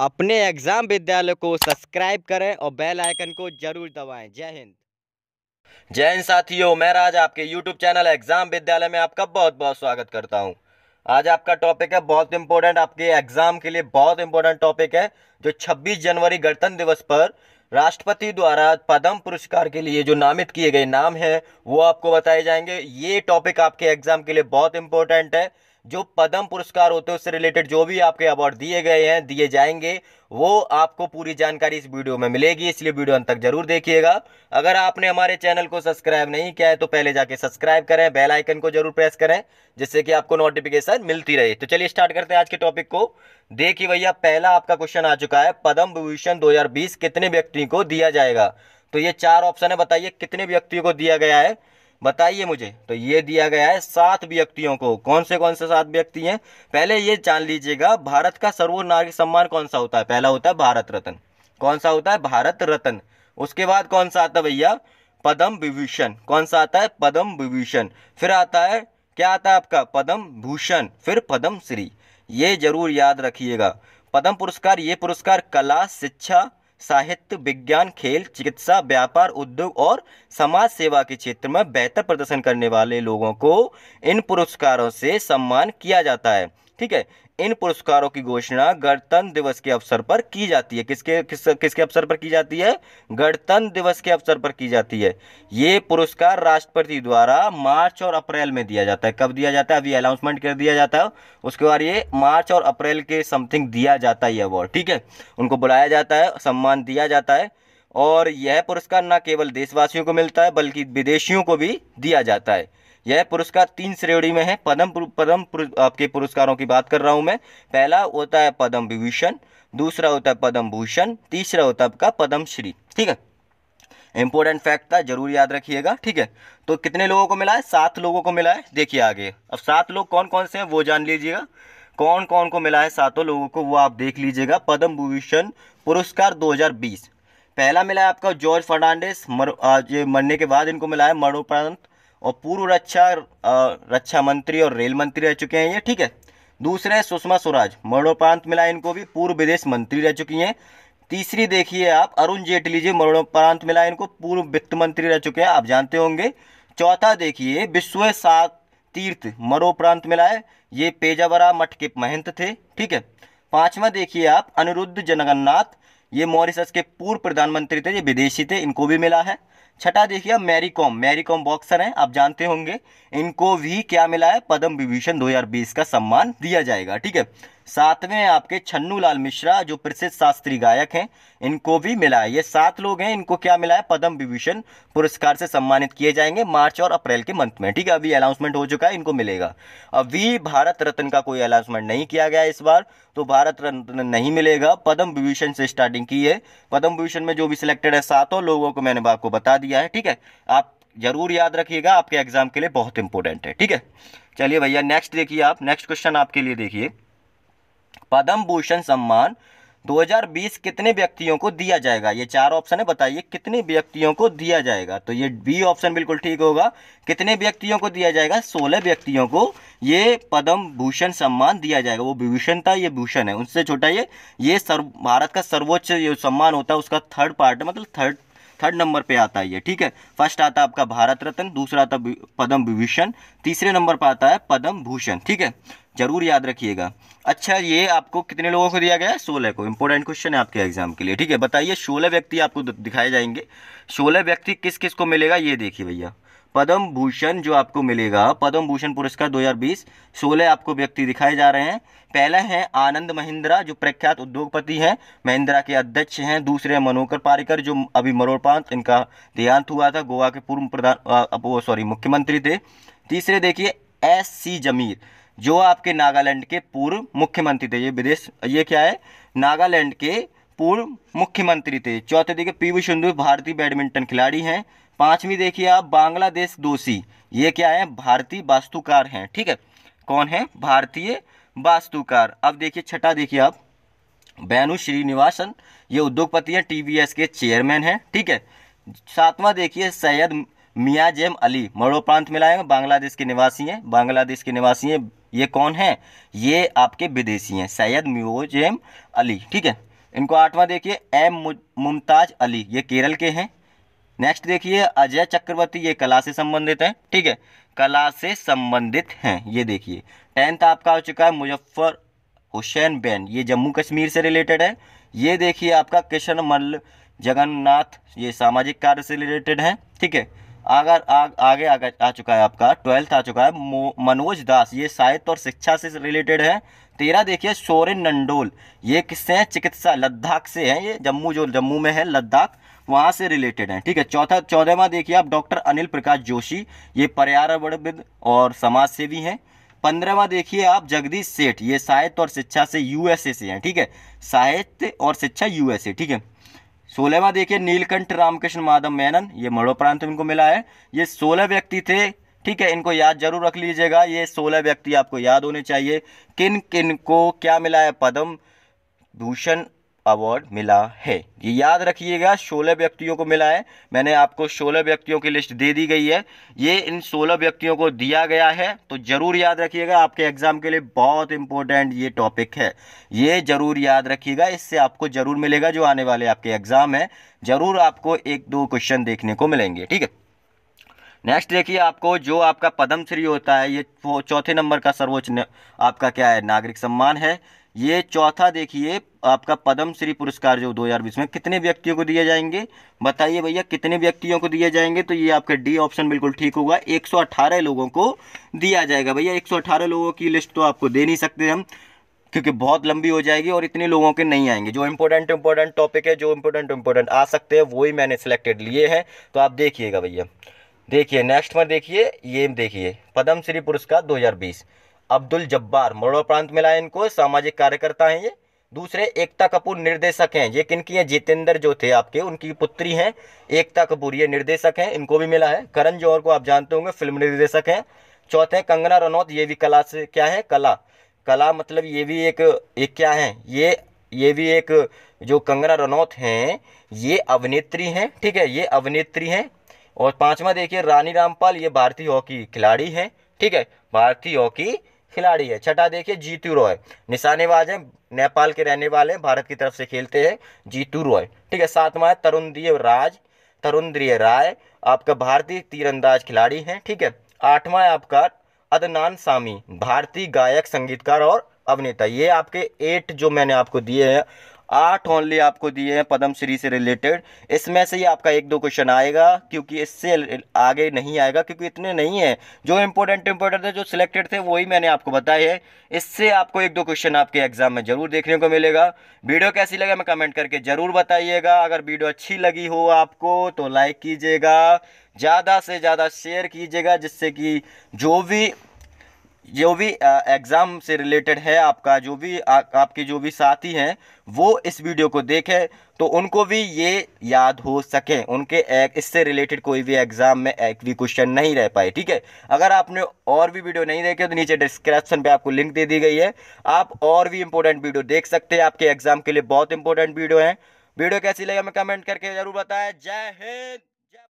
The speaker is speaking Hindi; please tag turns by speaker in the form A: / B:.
A: अपने एग्ज़ाम विद्यालय को सब्सक्राइब करें और बेल आइकन को जरूर दबाएं जय हिंद जय हिंद साथियों मैं राज आपके यूट्यूब चैनल एग्ज़ाम विद्यालय में आपका बहुत बहुत स्वागत करता हूं आज आपका टॉपिक है बहुत इंपॉर्टेंट आपके एग्ज़ाम के लिए बहुत इंपॉर्टेंट टॉपिक है जो 26 जनवरी गणतंत्र दिवस पर राष्ट्रपति द्वारा पद्म पुरस्कार के लिए जो नामित किए गए नाम है वो आपको बताए जाएंगे ये टॉपिक आपके एग्ज़ाम के लिए बहुत इंपॉर्टेंट है जो पद्म पुरस्कार होते हैं उससे रिलेटेड जो भी आपके अवार्ड दिए गए हैं दिए जाएंगे वो आपको पूरी जानकारी इस वीडियो में मिलेगी इसलिए वीडियो अंत तक जरूर देखिएगा अगर आपने हमारे चैनल को सब्सक्राइब नहीं किया है तो पहले जाके सब्सक्राइब करें बेल आइकन को जरूर प्रेस करें जिससे कि आपको नोटिफिकेशन मिलती रहे तो चलिए स्टार्ट करते हैं आज के टॉपिक को देखिए भैया पहला आपका क्वेश्चन आ चुका है पद्म विभूषण दो कितने व्यक्ति को दिया जाएगा तो ये चार ऑप्शन है बताइए कितने व्यक्तियों को दिया गया है बताइए मुझे तो ये दिया गया है सात व्यक्तियों को कौन से कौन से सात व्यक्ति हैं पहले ये जान लीजिएगा भारत का सर्वोच्च नागरिक सम्मान कौन सा होता है पहला होता है भारत रत्न कौन सा होता है भारत रत्न उसके बाद कौन सा आता है भैया पद्म विभूषण कौन सा आता है पद्म विभूषण फिर आता है क्या आता है आपका पद्म भूषण फिर पद्म श्री ये जरूर याद रखिएगा पद्म पुरस्कार ये पुरस्कार कला शिक्षा साहित्य विज्ञान खेल चिकित्सा व्यापार उद्योग और समाज सेवा के क्षेत्र में बेहतर प्रदर्शन करने वाले लोगों को इन पुरस्कारों से सम्मान किया जाता है ठीक है इन पुरस्कारों की घोषणा गणतंत्र दिवस के अवसर पर की जाती है किसके किस किसके अवसर पर की जाती है गणतंत्र दिवस के अवसर पर की जाती है ये पुरस्कार राष्ट्रपति द्वारा मार्च और अप्रैल में दिया जाता है कब दिया जाता है अभी अनाउंसमेंट कर दिया जाता है उसके बाद ये मार्च और अप्रैल के समथिंग दिया जाता है ये अवार्ड ठीक है उनको बुलाया जाता है सम्मान दिया जाता है और यह पुरस्कार न केवल देशवासियों को मिलता है बल्कि विदेशियों को भी दिया जाता है यह पुरस्कार तीन श्रेणी में है पद्म पद्म आपके पुरस्कारों की बात कर रहा हूँ मैं पहला होता है पद्म विभूषण दूसरा होता है पद्म भूषण तीसरा होता है आपका पद्म श्री ठीक है इंपॉर्टेंट फैक्ट था जरूर याद रखिएगा ठीक है तो कितने लोगों को मिला है सात लोगों को मिला है देखिए आगे अब सात लोग कौन कौन से हैं वो जान लीजिएगा कौन कौन को मिला है सातों लोगों को वो आप देख लीजिएगा पद्म भूषण पुरस्कार 2020 पहला मिला है आपका जॉर्ज फर्नांडिस मर ये मरने के बाद इनको मिला है मरणोपरांत और पूर्व रक्षा रक्षा मंत्री और रेल मंत्री रह चुके हैं ये ठीक है दूसरे सुषमा स्वराज मरणोपरांत मिला इनको भी पूर्व विदेश मंत्री रह चुकी हैं तीसरी देखिए आप अरुण जेटली जी मरणोपरांत मिला इनको पूर्व वित्त मंत्री रह चुके हैं आप जानते होंगे चौथा देखिए विश्व सात तीर्थ मरोपरांत मिला है ये पेजावरा मठ के महंत थे ठीक है पांचवा देखिए आप अनिरुद्ध जनगन्नाथ ये मॉरिसस के पूर्व प्रधानमंत्री थे ये विदेशी थे इनको भी मिला है छठा देखिए मैरी कॉम मैरी कॉम बॉक्सर हैं आप जानते होंगे इनको भी क्या मिला है पद्म विभूषण 2020 का सम्मान दिया जाएगा ठीक है सातवें आपके छन्नू लाल मिश्रा जो प्रसिद्ध शास्त्रीय गायक हैं इनको भी मिला है ये सात लोग हैं इनको क्या मिला है पद्म विभूषण पुरस्कार से सम्मानित किए जाएंगे मार्च और अप्रैल के मंथ में ठीक है अभी अनाउंसमेंट हो चुका है इनको मिलेगा अभी भारत रत्न का कोई अनाउंसमेंट नहीं किया गया इस बार तो भारत रत्न नहीं मिलेगा पद्म विभूषण से स्टार्टिंग की है पद्म विभूषण में जो भी सिलेक्टेड है सातों लोगों को मैंने आपको बता दिया है ठीक है आप जरूर याद रखिएगा आपके एग्जाम के लिए बहुत इंपॉर्टेंट है ठीक है चलिए भैया नेक्स्ट देखिए आप नेक्स्ट क्वेश्चन आपके लिए देखिए पद्म भूषण सम्मान 2020 कितने व्यक्तियों को दिया जाएगा ये चार ऑप्शन है बताइए कितने व्यक्तियों को दिया जाएगा तो ये बी ऑप्शन बिल्कुल ठीक होगा कितने व्यक्तियों को दिया जाएगा सोलह व्यक्तियों को ये पद्म भूषण सम्मान दिया जाएगा वो विभूषण था ये भूषण है उनसे छोटा ये ये सर्व भारत का सर्वोच्च सम्मान होता है उसका थर्ड पार्ट मतलब थर्ड थर्ड नंबर पे आता है ये ठीक है फर्स्ट आता है आपका भारत रत्न दूसरा आता पद्म विभूषण तीसरे नंबर पर आता है पद्म भूषण ठीक है जरूर याद रखिएगा अच्छा ये आपको कितने लोगों को दिया गया है सोलह को इंपॉर्टेंट क्वेश्चन है आपके एग्जाम के लिए ठीक है बताइए सोलह व्यक्ति आपको दिखाए जाएंगे सोलह व्यक्ति किस किस को मिलेगा ये देखिए भैया पद्म भूषण जो आपको मिलेगा पद्म भूषण पुरस्कार 2020 सोलह आपको व्यक्ति दिखाए जा रहे हैं पहला है आनंद महिंद्रा जो प्रख्यात उद्योगपति हैं महिंद्रा के अध्यक्ष हैं दूसरे है मनोकर पारिकर जो अभी मरोड़पांत इनका देहांत हुआ था गोवा के पूर्व प्रधान सॉरी मुख्यमंत्री थे तीसरे देखिए एस सी जमीर जो आपके नागालैंड के पूर्व मुख्यमंत्री थे ये विदेश ये क्या है नागालैंड के पूर्व मुख्यमंत्री थे चौथे देखिए पी वी सिंधु भारतीय बैडमिंटन खिलाड़ी हैं पांचवी देखिए आप बांग्लादेश दोषी ये क्या है भारतीय वास्तुकार हैं ठीक है कौन है भारतीय वास्तुकार अब देखिए छठा देखिए आप बैनु श्रीनिवासन ये उद्योगपति हैं टीवीएस के चेयरमैन हैं ठीक है सातवां देखिए सैयद मियाँ जेम अली में लाएंगे बांग्लादेश के निवासी हैं बांग्लादेश के निवासी हैं ये कौन है ये आपके विदेशी हैं सैयद मियोजेम अली ठीक है इनको आठवां देखिए एम मुमताज़ अली ये केरल के हैं नेक्स्ट देखिए अजय चक्रवर्ती ये कला से संबंधित हैं ठीक है कला से संबंधित हैं ये देखिए टेंथ आपका हो चुका है मुजफ्फर हुसैन बैन ये जम्मू कश्मीर से रिलेटेड है ये देखिए आपका किशन मल्ल जगन्नाथ ये सामाजिक कार्य से रिलेटेड है ठीक है अगर आग आगे आगे आ चुका है आपका ट्वेल्थ आ चुका है मनोज दास ये साहित्य और शिक्षा से रिलेटेड है तेरह देखिए सोरेन नंडोल ये किससे हैं चिकित्सा लद्दाख से हैं ये जम्मू जो जम्मू में है लद्दाख वहाँ से रिलेटेड हैं ठीक है चौथा चौदहवा देखिए आप डॉक्टर अनिल प्रकाश जोशी ये पर्यावरणविद और समाज सेवी हैं पंद्रहवा देखिए आप जगदीश सेठ ये साहित्य और शिक्षा से यूएसए से हैं ठीक है साहित्य और शिक्षा यूएसए ठीक है सोलहवा देखिए नीलकंठ रामकृष्ण माधव मेनन ये मड़ो प्रांत इनको मिला है ये सोलह व्यक्ति थे ठीक है इनको याद जरूर रख लीजिएगा ये सोलह व्यक्ति आपको याद होने चाहिए किन किन को क्या मिला है पद्म भूषण अवार्ड मिला है ये याद रखिएगा सोलह व्यक्तियों को मिला है मैंने आपको सोलह व्यक्तियों की लिस्ट दे दी गई है ये इन सोलह व्यक्तियों को दिया गया है तो ज़रूर याद रखिएगा आपके एग्ज़ाम के लिए बहुत इंपॉर्टेंट ये टॉपिक है ये ज़रूर याद रखिएगा इससे आपको ज़रूर मिलेगा जो आने वाले आपके एग्ज़ाम है ज़रूर आपको एक दो क्वेश्चन देखने को मिलेंगे ठीक है नेक्स्ट देखिए आपको जो आपका पद्म श्री होता है ये चौथे नंबर का सर्वोच्च आपका क्या है नागरिक सम्मान है ये चौथा देखिए आपका पद्म श्री पुरस्कार जो 2020 में कितने व्यक्तियों को दिए जाएंगे बताइए भैया कितने व्यक्तियों को दिए जाएंगे तो ये आपका डी ऑप्शन बिल्कुल ठीक होगा 118 लोगों को दिया जाएगा भैया 118 लोगों की लिस्ट तो आपको दे नहीं सकते हम क्योंकि बहुत लंबी हो जाएगी और इतने लोगों के नहीं आएंगे जो इम्पोर्टेंट इम्पोर्टेंट टॉपिक है जो इम्पोर्टेंट इम्पोर्टेंट आ सकते हैं वही मैंने सेलेक्टेड लिए हैं तो आप देखिएगा भैया देखिए नेक्स्ट में देखिए ये देखिए पुरस्कार दो पुरस्कार 2020 अब्दुल जब्बार प्रांत मिला है इनको सामाजिक कार्यकर्ता हैं ये दूसरे एकता कपूर निर्देशक हैं ये किनकी हैं जितेंद्र जो थे आपके उनकी पुत्री हैं एकता कपूर ये निर्देशक हैं इनको भी मिला है करण जौहर को आप जानते होंगे फिल्म निर्देशक हैं चौथे कंगना रनौत ये भी कला से क्या है कला कला मतलब ये भी एक एक क्या है ये ये भी एक जो कंगना रनौत हैं ये अभिनेत्री हैं ठीक है ये अभिनेत्री हैं और पांचवा देखिए रानी रामपाल ये भारतीय हॉकी खिलाड़ी है ठीक है भारतीय हॉकी खिलाड़ी है छठा देखिए जीतू रॉय निशानेबाज है नेपाल के रहने वाले हैं भारत की तरफ से खेलते हैं जीतू रॉय ठीक है सातवां है तरुण राज तरुण राय आपका भारतीय तीरंदाज खिलाड़ी हैं ठीक है आठवां है आपका अदनान सामी भारतीय गायक संगीतकार और अभिनेता ये आपके एट जो मैंने आपको दिए हैं आठ ओनली आपको दिए हैं पद्म श्री से रिलेटेड इसमें से ही आपका एक दो क्वेश्चन आएगा क्योंकि इससे आगे नहीं आएगा क्योंकि इतने नहीं हैं जो इम्पोर्टेंट इम्पोर्टेंट थे जो सिलेक्टेड थे वही मैंने आपको बताए हैं इससे आपको एक दो क्वेश्चन आपके एग्जाम में ज़रूर देखने को मिलेगा वीडियो कैसी लगे हमें कमेंट करके ज़रूर बताइएगा अगर वीडियो अच्छी लगी हो आपको तो लाइक कीजिएगा ज़्यादा से ज़्यादा शेयर कीजिएगा जिससे कि जो भी जो भी एग्ज़ाम से रिलेटेड है आपका जो भी आ, आपके जो भी साथी हैं वो इस वीडियो को देखें तो उनको भी ये याद हो सके उनके इससे रिलेटेड कोई भी एग्ज़ाम में एक भी क्वेश्चन नहीं रह पाए ठीक है अगर आपने और भी वीडियो नहीं देखे तो नीचे डिस्क्रिप्शन पे आपको लिंक दे दी गई है आप और भी इंपॉर्टेंट वीडियो देख सकते हैं आपके एग्ज़ाम के लिए बहुत इंपॉर्टेंट वीडियो हैं वीडियो कैसी लगे हमें कमेंट करके ज़रूर बताए जय हिंद